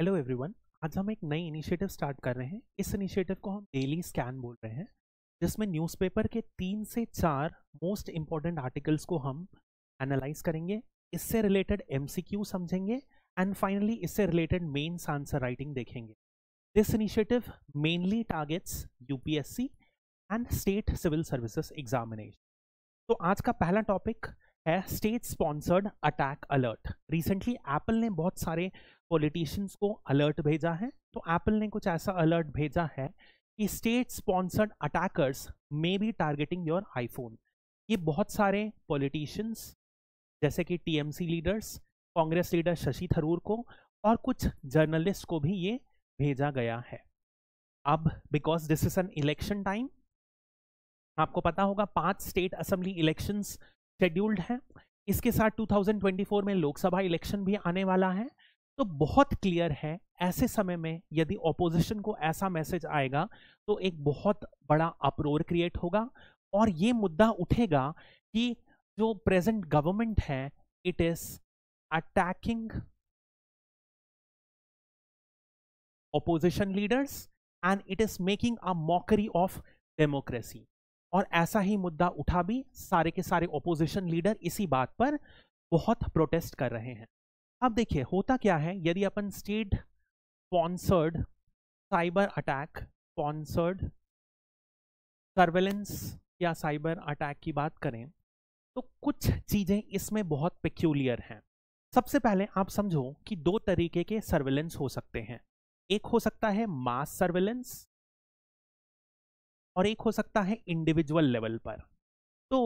Hello everyone आज हम एक नई इनिशिएटिव स्टार्ट कर रहे हैं इस इनिशिएटिव को हम डेली स्कैन बोल रहे हैं जिसमें न्यूज़पेपर के तीन से चार मोस्ट इम्पॉर्टेंट आर्टिकल्स को हम एनालाइज करेंगे इससे रिलेटेड एम समझेंगे एंड फाइनली इससे रिलेटेड मेन्स आंसर राइटिंग देखेंगे this initiative mainly targets UPSC and state civil services examination तो आज का पहला टॉपिक है state sponsored attack alert recently Apple ने बहुत सारे पॉलिटिशियंस को अलर्ट भेजा है तो एप्पल ने कुछ ऐसा अलर्ट भेजा है कि state sponsored attackers may be targeting your iPhone ये बहुत सारे पॉलिटिशियंस जैसे कि TMC leaders Congress leader Shashi Tharoor को और कुछ जर्नलिस्ट को भी ये भेजा गया है अब because this is an election time आपको पता होगा पांच स्टेट असेंबली इलेक्शंस शेड्यूल्ड हैं इसके साथ 2024 में लोकसभा इलेक्शन भी आने वाला है तो बहुत क्लियर है ऐसे समय में यदि ऑपोजिशन को ऐसा मैसेज आएगा तो एक बहुत बड़ा अप्रोर क्रिएट होगा और ये मुद्दा उठेगा कि जो प्रेजेंट गवर्नमेंट है it is attacking opposition leaders and it is making a mockery of democracy और ऐसा ही मुद्दा उठा भी सारे के सारे ऑपोजिशन लीडर इसी बात पर बहुत प्रोटेस्ट कर रहे हैं अब देखिए होता क्या है यदि अपन state sponsored cyber attack sponsored surveillance या साइबर अटैक की बात करें तो कुछ चीज़ें इसमें बहुत पिक्यूलियर हैं सबसे पहले आप समझो कि दो तरीके के सर्वेलेंस हो सकते हैं एक हो सकता है मास सर्वेलेंस और एक हो सकता है इंडिविजुअल लेवल पर तो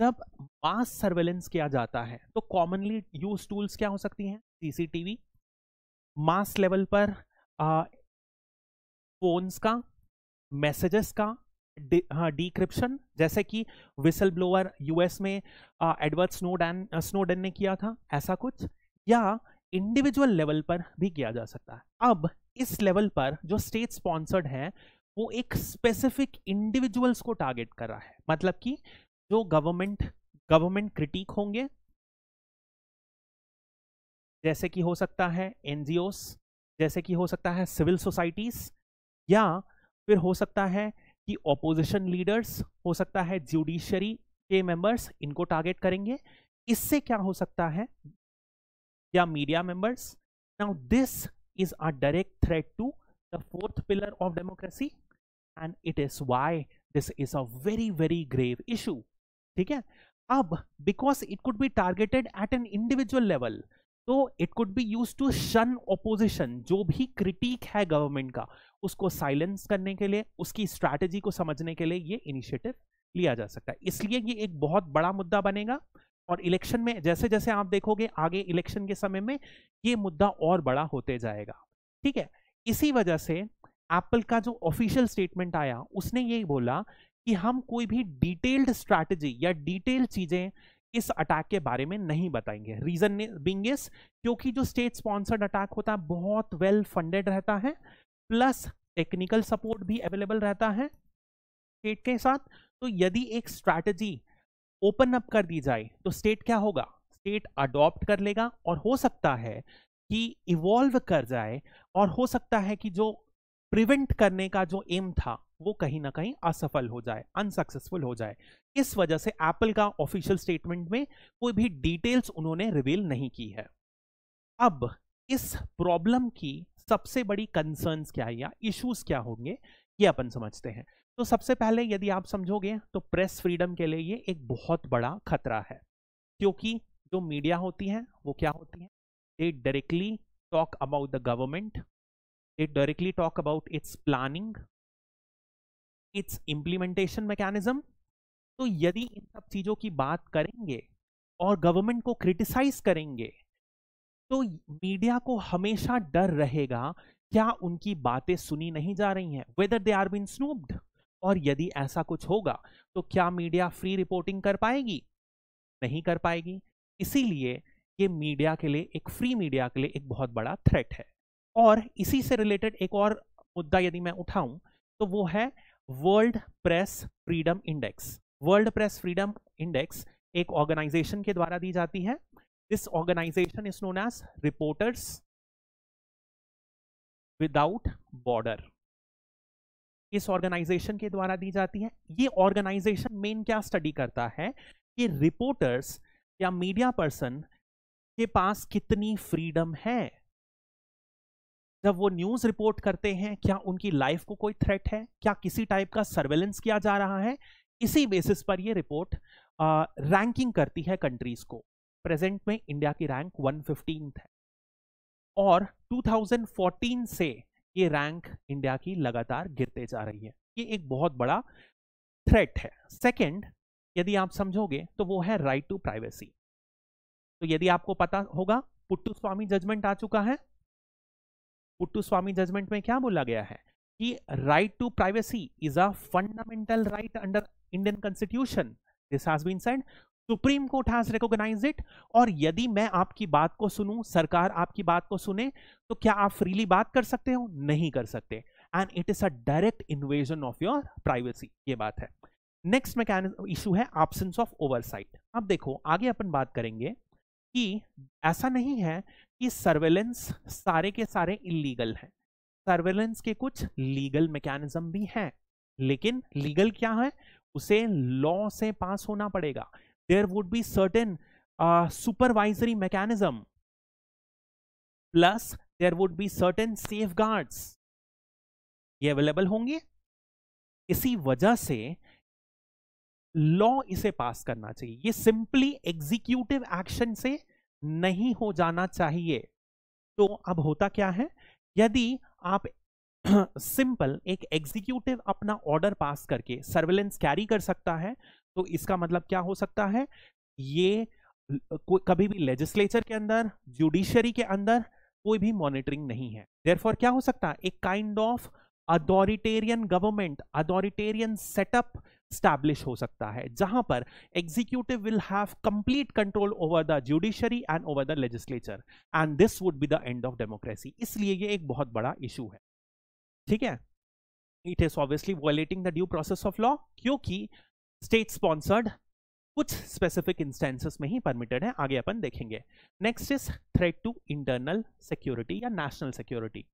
जब मास सर्वेलेंस किया जाता है तो कॉमनली यूज टूल्स क्या हो सकती हैं सीसीटीवी मास लेवल पर फोन्स का मैसेजेस का हाँ डिक्रिप्शन जैसे कि विसल ब्लोअर यूएस में एडवर्ड स्नोडन स्नोडन ने किया था ऐसा कुछ या इंडिविजुअल लेवल पर भी किया जा सकता है अब इस लेवल पर जो स्टेट स्पॉन्सर्ड है वो एक स्पेसिफिक इंडिविजुअल्स को टारगेट कर रहा है मतलब कि जो गवर्नमेंट गवर्नमेंट क्रिटिक होंगे जैसे कि हो सकता है एनजीओस जैसे कि हो सकता है सिविल सोसाइटीज या फिर हो सकता है कि ऑपोजिशन लीडर्स हो सकता है ज्यूडिशरी के मेंबर्स इनको टारगेट करेंगे इससे क्या हो सकता है या media members now this is a direct threat to the fourth pillar of democracy and it is why this is a very very grave issue ठीक है अब because it could be targeted at an individual level तो it could be use to shun opposition जो भी critic है government का उसको silence करने के लिए उसकी स्ट्रैटेजी को समझने के लिए ये इनिशिएटिव लिया जा सकता है इसलिए ये एक बहुत बड़ा मुद्दा बनेगा और इलेक्शन में जैसे जैसे आप देखोगे आगे इलेक्शन के समय में ये मुद्दा और बड़ा होते जाएगा ठीक है इसी वजह से एप्पल का जो ऑफिशियल स्टेटमेंट आया उसने ये बोला कि हम कोई भी डिटेल्ड स्ट्रैटेजी या डिटेल्ड चीज़ें इस अटैक के बारे में नहीं बताएंगे रीजन बिंग क्योंकि जो स्टेट स्पॉन्सर्ड अटैक होता है बहुत वेल well फंडेड रहता है प्लस टेक्निकल सपोर्ट भी अवेलेबल रहता है स्टेट के साथ तो यदि एक स्ट्रैटेजी ओपन अप कर दी जाए तो स्टेट क्या होगा स्टेट अडॉप्ट कर लेगा और हो सकता है कि इवॉल्व कर जाए और हो सकता है कि जो प्रिवेंट करने का जो एम था वो कहीं ना कहीं असफल हो जाए अनसक्सेसफुल हो जाए इस वजह से एप्पल का ऑफिशियल स्टेटमेंट में कोई भी डिटेल्स उन्होंने रिवील नहीं की है अब इस प्रॉब्लम की सबसे बड़ी कंसर्न्स क्या है या इश्यूज क्या होंगे ये अपन समझते हैं तो सबसे पहले यदि आप समझोगे तो प्रेस फ्रीडम के लिए ये एक बहुत बड़ा खतरा है क्योंकि जो मीडिया होती है वो क्या होती है they directly talk about the government it directly talk about its planning its implementation mechanism तो यदि इन सब चीजों की बात करेंगे और गवर्नमेंट को क्रिटिसाइज करेंगे तो मीडिया को हमेशा डर रहेगा क्या उनकी बातें सुनी नहीं जा रही हैं whether they are been snubbed और यदि ऐसा कुछ होगा तो क्या मीडिया फ्री रिपोर्टिंग कर पाएगी नहीं कर पाएगी इसीलिए ये मीडिया के लिए एक फ्री मीडिया के लिए एक बहुत बड़ा थ्रेट है और इसी से रिलेटेड एक और मुद्दा यदि मैं उठाऊं तो वो है world press freedom index world press freedom index एक ऑर्गेनाइजेशन के द्वारा दी जाती है this organisation is known as Reporters Without Border इस ऑर्गेनाइजेशन के द्वारा दी जाती है ये ऑर्गेनाइजेशन मेन क्या स्टडी करता है कि रिपोर्टर्स या मीडिया पर्सन के पास कितनी फ्रीडम है जब वो न्यूज रिपोर्ट करते हैं क्या उनकी लाइफ को कोई थ्रेट है क्या किसी टाइप का सर्वेलेंस किया जा रहा है इसी बेसिस पर ये रिपोर्ट रैंकिंग करती है कंट्रीज को प्रेजेंट में इंडिया की रैंक वन है और 2014 से ये रैंक इंडिया की लगातार गिरते जा रही है ये एक बहुत बड़ा थ्रेट है सेकंड यदि आप समझोगे तो वो है राइट टू प्राइवेसी तो यदि आपको पता होगा पुट्टू स्वामी जजमेंट आ चुका है पुट्टू स्वामी जजमेंट में क्या बोला गया है कि right to privacy is a fundamental right under Indian constitution this has been said Supreme Court has recognise it और यदि मैं आपकी बात को सुनूं सरकार आपकी बात को सुने तो क्या आप फ्रीली बात कर सकते हो नहीं कर सकते and it is a direct invasion of your privacy ये बात है नेक्स्ट मैकेनिज्म इशू है एब्सेंस ऑफ ओवरसाइट अब देखो आगे अपन बात करेंगे कि ऐसा नहीं है कि सर्वेलेंस सारे के सारे इलीगल हैं सर्वेलेंस के कुछ लीगल मैकेनिज्म भी हैं लेकिन लीगल क्या है उसे लॉ से पास होना पड़ेगा there would be certain supervisory mechanism plus there would be certain safe guards ये अवेलेबल होंगे इसी वजह से लॉ इसे पास करना चाहिए ये सिंपली एग्जीक्यूटिव एक्शन से नहीं हो जाना चाहिए तो अब होता क्या है यदि आप सिंपल एक एग्जीक्यूटिव अपना ऑर्डर पास करके सर्वेलेंस कैरी कर सकता है तो इसका मतलब क्या हो सकता है ये कभी भी लेजिस्लेचर के अंदर जुडिशरी के अंदर कोई भी मॉनिटरिंग नहीं है देयरफॉर क्या हो सकता है एक kind of authoritarian government authoritarian setup establish हो सकता है जहां पर executive will have complete control over the judiciary and over the legislature and this would be the end of democracy इसलिए ये एक बहुत बड़ा इशू है ठीक है it is obviously violating the due process of law क्योंकि स्टेट स्पॉन्सर्ड कुछ स्पेसिफिक इंस्टेंसेस में ही परमिटेड है आगे अपन देखेंगे next is threat to internal security या नेशनल सिक्योरिटी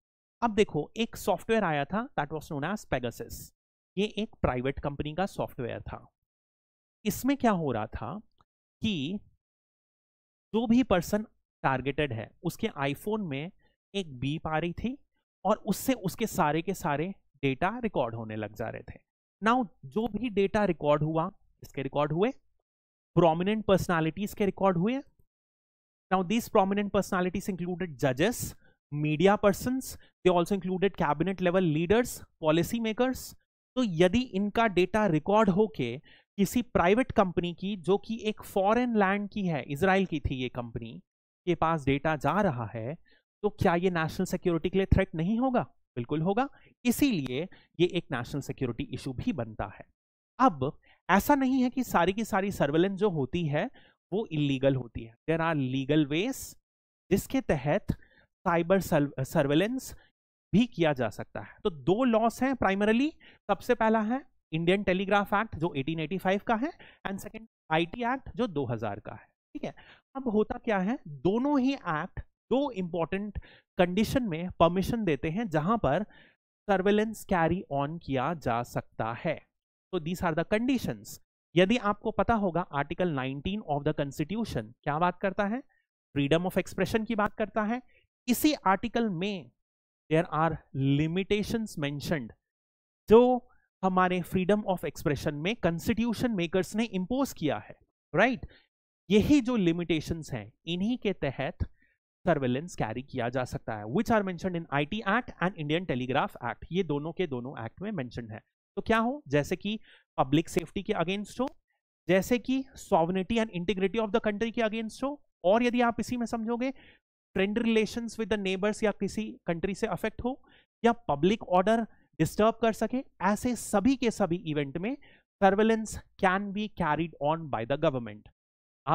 अब देखो एक सॉफ्टवेयर आया था that was known as Pegasus ये एक प्राइवेट कंपनी का सॉफ्टवेयर था इसमें क्या हो रहा था कि जो भी पर्सन टारगेटेड है उसके आईफोन में एक बीप आ रही थी और उससे उसके सारे के सारे डेटा रिकॉर्ड होने लग जा रहे थे नाउ जो भी डेटा रिकॉर्ड हुआ इसके रिकॉर्ड हुए प्रोमिनेंट पर्सनालिटीज के रिकॉर्ड हुए now these prominent personalities included जजेस media person they also included cabinet level leaders policy makers तो यदि इनका डेटा रिकॉर्ड होके किसी प्राइवेट कंपनी की जो कि एक फॉरेन लैंड की है इसराइल की थी ये कंपनी के पास डेटा जा रहा है तो क्या ये नेशनल सिक्योरिटी के लिए थ्रेट नहीं होगा बिल्कुल होगा इसीलिए ये एक नेशनल सिक्योरिटी इशू भी बनता है अब ऐसा नहीं है कि सारी की सारी सर्वेलेंस जो होती है वो इलीगल होती है देर आर लीगल वेस जिसके तहत साइबर सर्वेलेंस भी किया जा सकता है तो दो लॉस हैं प्राइमरली सबसे पहला है इंडियन टेलीग्राफ एक्ट जो 1885 का है एंड सेकंड आईटी एक्ट जो 2000 का है ठीक है अब होता क्या है दोनों ही एक्ट दो इंपॉर्टेंट कंडीशन में परमिशन देते हैं जहां पर सर्वेलेंस कैरी ऑन किया जा सकता है तो दीज आर द कंडीशन यदि आपको पता होगा आर्टिकल 19 ऑफ द कंस्टिट्यूशन क्या बात करता है फ्रीडम ऑफ एक्सप्रेशन की बात करता है इसी आर्टिकल में देयर आर लिमिटेशंस मेंशनड जो हमारे फ्रीडम ऑफ एक्सप्रेशन में कंस्टिट्यूशन मेकर्स ने इम्पोज किया है राइट right? यही जो लिमिटेशंस हैं इन्हीं के तहत सर्वेलेंस कैरी किया जा सकता है which are mention in I T act and Indian telegraph act ये दोनों के दोनों एक्ट में मेंशन है तो क्या हो जैसे कि पब्लिक सेफ्टी के अगेंस्ट हो जैसे कि sovereignty and integrity of the country के अगेंस्ट हो और यदि आप इसी में समझोगे trade relation with the neighbours या किसी कंट्री से अफेक्ट हो या पब्लिक ऑर्डर डिस्टर्ब कर सके ऐसे सभी के सभी इवेंट में surveillance can be carried on by the government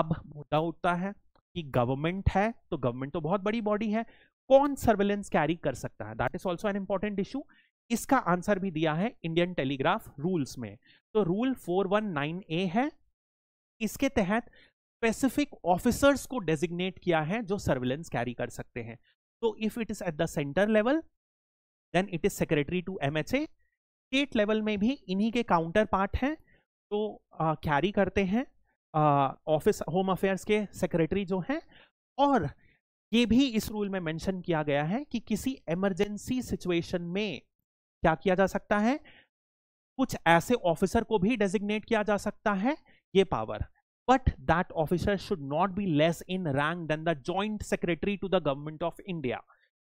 अब मुद्दा उठता है कि गवर्नमेंट है तो गवर्नमेंट तो बहुत बड़ी बॉडी है कौन सर्वेलेंस कैरी कर सकता है that is also an important issue इसका आंसर भी दिया है इंडियन टेलीग्राफ रूल्स में तो रूल फोर ए है इसके तहत स्पेसिफिक ऑफिसर्स को डेजिग्नेट किया है जो सर्विलेंस कैरी कर सकते हैं तो if it is at the centre level then it is secretary to a state level में भी इन्हीं के काउंटर पार्ट हैं तो कैरी करते हैं ऑफिस होम अफेयर्स के सेक्रेटरी जो हैं और ये भी इस रूल में मेंशन किया गया है कि किसी इमरजेंसी सिचुएशन में क्या किया जा सकता है कुछ ऐसे ऑफिसर को भी डेजिग्नेट किया जा सकता है ये power but that officer should not be less in rank than the joint secretary to the government of india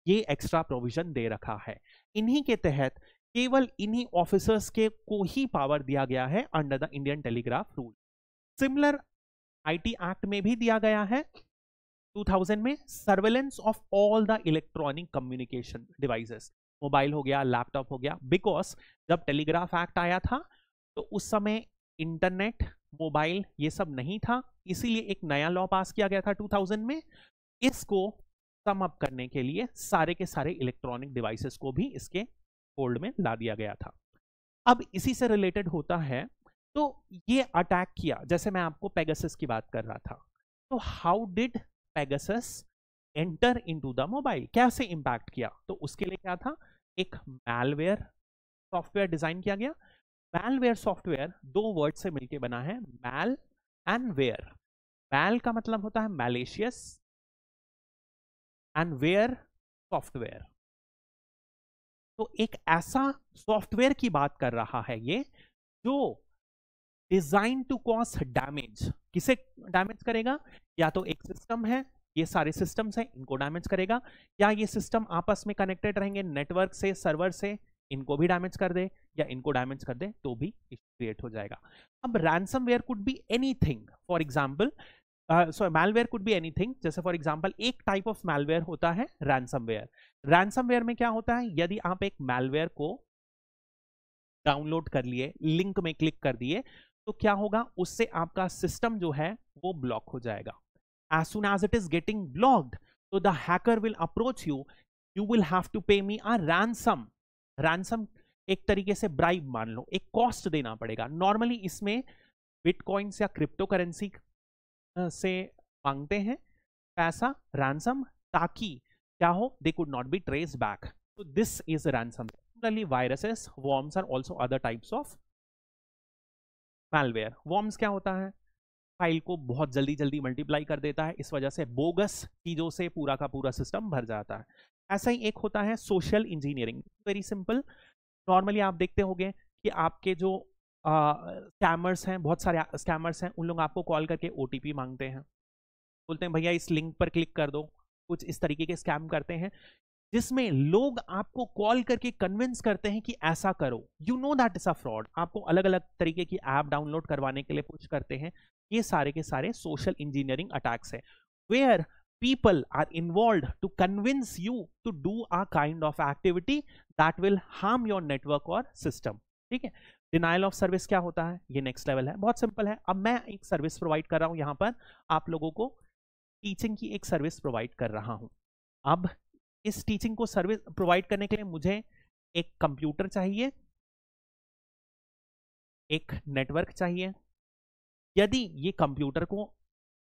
ये एक्स्ट्रा प्रोविजन दे रखा है इन्हीं के तहत केवल इन्हीं ऑफिसर्स के को ही पावर दिया गया है under the Indian telegraph rule similar IT act में भी दिया गया है 2000 में surveillance of all the electronic communication devices mobile हो गया लैपटॉप हो गया बिकॉज जब टेलीग्राफ एक्ट आया था तो उस समय इंटरनेट मोबाइल ये सब नहीं था इसीलिए एक नया लॉ पास किया गया था 2000 में इसको सम अप करने के लिए सारे के सारे इलेक्ट्रॉनिक डिवाइसेस को भी इसके फोल्ड में ला दिया गया था अब इसी से रिलेटेड होता है तो ये अटैक किया जैसे मैं आपको पेगासस की बात कर रहा था तो how did Pegasus enter into the mobile कैसे इम्पैक्ट किया तो उसके लिए क्या था एक मैलवेयर सॉफ्टवेयर डिजाइन किया गया मैलवेयर सॉफ्टवेयर दो वर्ड से मिलके बना है मैल एंड वेयर मैल का मतलब होता है मैलेशियस एंड वेयर सॉफ्टवेयर तो एक ऐसा सॉफ्टवेयर की बात कर रहा है ये जो डिजाइन टू कॉज डैमेज किसे डैमेज करेगा या तो एक सिस्टम है ये सारे सिस्टम्स हैं इनको डैमेज करेगा या ये सिस्टम आपस में कनेक्टेड रहेंगे नेटवर्क से सर्वर से इनको भी डैमेज कर दे या इनको डैमेज कर दे तो भी इशू क्रिएट हो जाएगा अब ransomware could be anything for example so malware could be anything जैसे फॉर एग्जाम्पल एक टाइप ऑफ मेलवेयर होता है वेयर रैनसमवेयर वेयर में क्या होता है यदि आप एक मेलवेयर को डाउनलोड कर लिए लिंक में क्लिक कर दिए तो क्या होगा उससे आपका सिस्टम जो है वो ब्लॉक हो जाएगा as soon as it is getting blocked तो the hacker will approach you you will have to pay me uh ransom ransom एक तरीके से ब्राइब मान लो एक कॉस्ट देना पड़ेगा नॉर्मली इसमें बिटकॉइंस या क्रिप्टो करेंसी से मांगते हैं पैसा रैंसम ताकि क्या हो they could not be trace back तो this is ransom similarly viruses worms are also other types of malware worms क्या होता है फाइल को बहुत जल्दी जल्दी मल्टीप्लाई कर देता है इस वजह से बोगस चीज़ों से पूरा का पूरा सिस्टम भर जाता है ऐसा ही एक होता है social engineering very simple normally आप देखते होंगे कि आपके जो स्कैमर्स हैं बहुत सारे स्कैमर्स हैं उन लोग आपको कॉल करके ओ मांगते हैं बोलते हैं भैया इस लिंक पर क्लिक कर दो कुछ इस तरीके के स्कैम करते हैं जिसमें लोग आपको कॉल करके कन्विंस करते हैं कि ऐसा करो you know that is a fraud आपको अलग अलग तरीके की ऐप डाउनलोड करवाने के लिए पुश करते हैं ये सारे के सारे सोशल इंजीनियरिंग अटैक्स हैं where people are involved to convince you to do a kind of activity that will harm your network or system ठीक है डिनाइल ऑफ सर्विस क्या होता है ये नेक्स्ट लेवल है बहुत सिंपल है अब मैं एक सर्विस प्रोवाइड कर रहा हूँ यहाँ पर आप लोगों को टीचिंग की एक सर्विस प्रोवाइड कर रहा हूँ अब इस टीचिंग को सर्विस प्रोवाइड करने के लिए मुझे एक कंप्यूटर चाहिए एक नेटवर्क चाहिए यदि ये कंप्यूटर को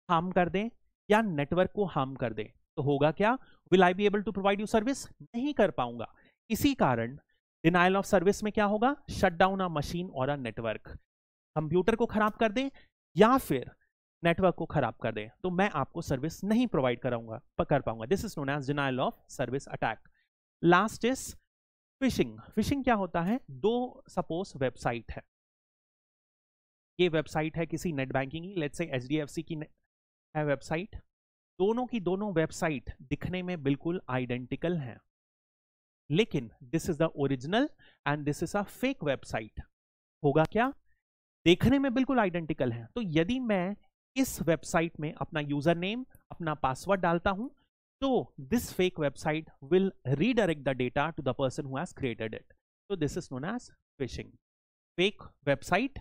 हार्म कर दें या नेटवर्क को हार्म कर दे तो होगा क्या will I be able to provide you service नहीं कर पाऊंगा इसी कारण डिनाइल ऑफ सर्विस में क्या होगा शट डाउन अ मशीन और अ नेटवर्क कंप्यूटर को खराब कर दे या फिर नेटवर्क को खराब कर दे तो मैं आपको सर्विस नहीं प्रोवाइड कराऊंगा कर पाऊंगा this is known as denial of service attack last is phishing phishing क्या होता है दो सपोज वेबसाइट है ये वेबसाइट है किसी नेट बैंकिंग की लेट से एच की है वेबसाइट दोनों की दोनों वेबसाइट दिखने में बिल्कुल आइडेंटिकल हैं लेकिन this is the original and this is a fake website होगा क्या देखने में बिल्कुल आइडेंटिकल है तो यदि मैं इस वेबसाइट में अपना यूजर नेम अपना पासवर्ड डालता हूं तो this fake website will redirect the data to the person who has created it तो this is known as phishing fake website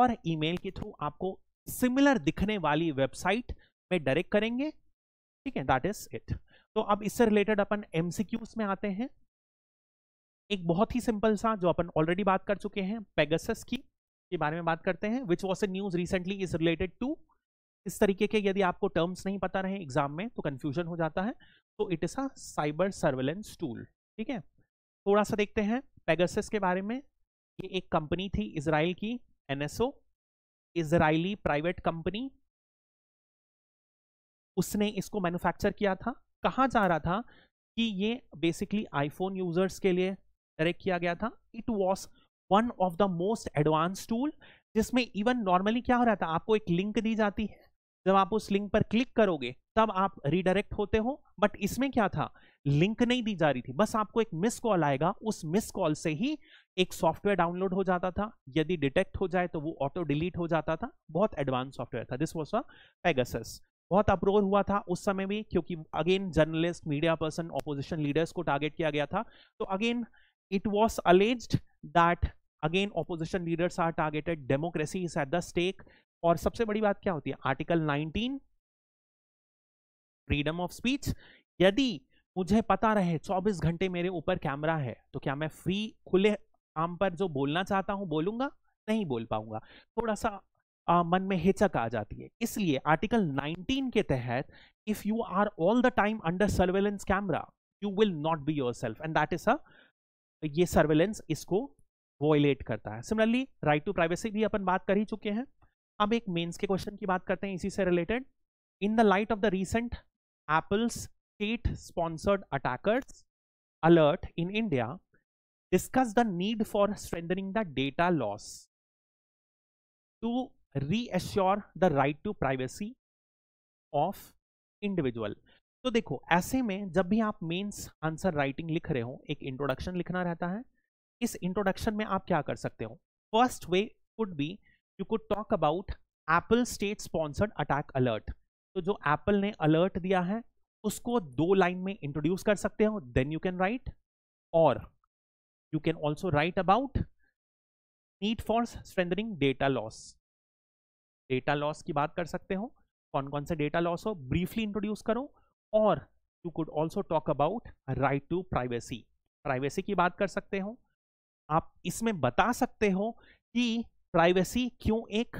और ईमेल के थ्रू आपको सिमिलर दिखने वाली वेबसाइट में डायरेक्ट करेंगे ठीक है दैट इज इट तो अब इससे रिलेटेड अपन एमसीक्यूज में आते हैं एक बहुत ही सिंपल सा जो अपन ऑलरेडी बात कर चुके हैं पेगसस की के बारे में बात करते हैं which was a news recently is related to इस तरीके के यदि आपको टर्म्स नहीं पता रहे एग्जाम में तो कंफ्यूजन हो जाता है तो it is a cyber surveillance tool ठीक है थोड़ा सा देखते हैं पेगसस के बारे में ये एक कंपनी थी इसराइल की एनएसओ इसराइली प्राइवेट कंपनी उसने इसको मैन्युफैक्चर किया था कहा जा रहा था कि ये बेसिकली आईफोन यूजर्स के लिए डायरेक्ट किया गया था it was one of the most advance tool जिसमें इवन नॉर्मली क्या हो रहा था आपको एक लिंक दी जाती है जब आप उस लिंक पर क्लिक करोगे तब आप रिडायरेक्ट होते हो बट इसमें क्या था लिंक नहीं दी जा रही थी बस आपको एक मिस कॉल आएगा उस मिस कॉल से ही एक सॉफ्टवेयर डाउनलोड हो जाता था यदि डिटेक्ट हो जाए तो वो ऑटो डिलीट हो जाता था बहुत एडवांस सॉफ्टवेयर था दिस वॉज अ पेगासस बहुत अप्रोर हुआ था उस समय भी क्योंकि again journalist media person opposition leaders को टारगेट किया गया था तो again it was alleged that again opposition leaders are targeted democracy is at the stake और सबसे बड़ी बात क्या होती है आर्टिकल फ्रीडम ऑफ स्पीच यदि मुझे पता रहे 24 घंटे मेरे ऊपर कैमरा है तो क्या मैं फ्री खुले आम पर जो बोलना चाहता हूँ बोलूंगा नहीं बोल पाऊंगा थोड़ा सा आ, मन में हिचक आ जाती है इसलिए आर्टिकल 19 के तहत if you are all the time under surveillance camera you will not be yourself and that is a ये सर्वेलेंस इसको वॉयलेट करता है सिमिलरली राइट टू प्राइवेसी भी अपन बात कर ही चुके हैं अब एक मेन्स के क्वेश्चन की बात करते हैं इसी से related in the light of the recent Apple's state sponsored attackers alert in India discuss the need for strengthening the data laws to reassure the right to privacy of individual. तो देखो ऐसे में जब भी आप मेंस आंसर राइटिंग लिख रहे हो एक इंट्रोडक्शन लिखना रहता है इस इंट्रोडक्शन में आप क्या कर सकते हो first way could be you could talk about Apple state sponsored attack alert तो जो एप्पल ने अलर्ट दिया है उसको दो लाइन में इंट्रोड्यूस कर सकते हो देन यू कैन राइट और you can also write about need for strengthening data laws data laws की बात कर सकते हो कौन कौन से डेटा लॉस हो ब्रीफली इंट्रोड्यूस करो और you could also talk about right to privacy privacy की बात कर सकते हो आप इसमें बता सकते हो कि प्राइवेसी क्यों एक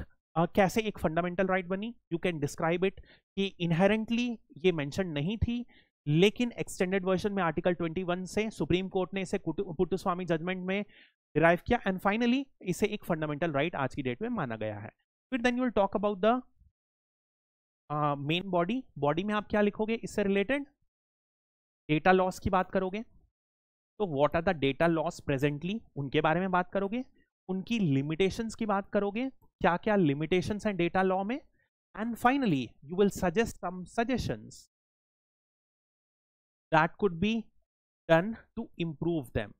कैसे एक फंडामेंटल राइट बनी यू कैन डिस्क्राइब इट कि इनहेरेंटली ये मैंशन नहीं थी लेकिन एक्सटेंडेड वर्जन में आर्टिकल 21 से सुप्रीम कोर्ट ने इसे पुटुस्वामी जजमेंट में डिराइव किया एंड फाइनली इसे एक फंडामेंटल राइट right आज की डेट में माना गया है फिर then you will talk about the main body body में आप क्या लिखोगे इससे रिलेटेड डेटा लॉस की बात करोगे तो what are the data laws presently उनके बारे में बात करोगे उनकी लिमिटेशंस की बात करोगे क्या क्या लिमिटेशन हैं डेटा लॉ में and finally you will suggest some suggestion that could be done to improve them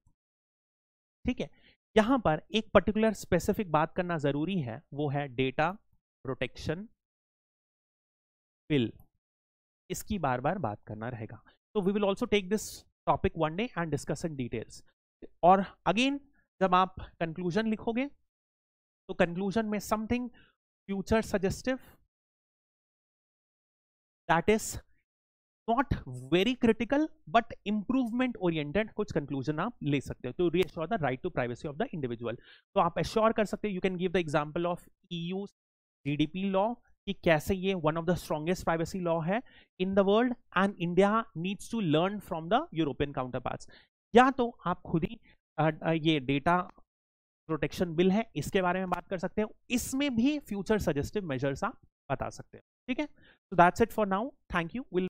ठीक है यहां पर एक पर्टिकुलर स्पेसिफिक बात करना जरूरी है वो है डेटा प्रोटेक्शन बिल इसकी बार बार बात करना रहेगा तो we will also take this topic one day and discuss in details और अगेन जब आप कंक्लूजन लिखोगे तो कंक्लूजन में something future suggestive that is not very critical but improvement oriented कुछ कंक्लूजन आप ले सकते हो तो assure the right to privacy of the individual तो आप एश्योर कर सकते हो you can give the example of EU GDP law कि कैसे ये one of the strongest privacy law है in the world and India needs to learn from the European counterpart या तो आप खुद ही ये डेटा प्रोटेक्शन बिल है इसके बारे में बात कर सकते हैं इसमें भी फ्यूचर सजेस्टिव मेजर्स आप बता सकते हैं ठीक है so that's it for now thank you will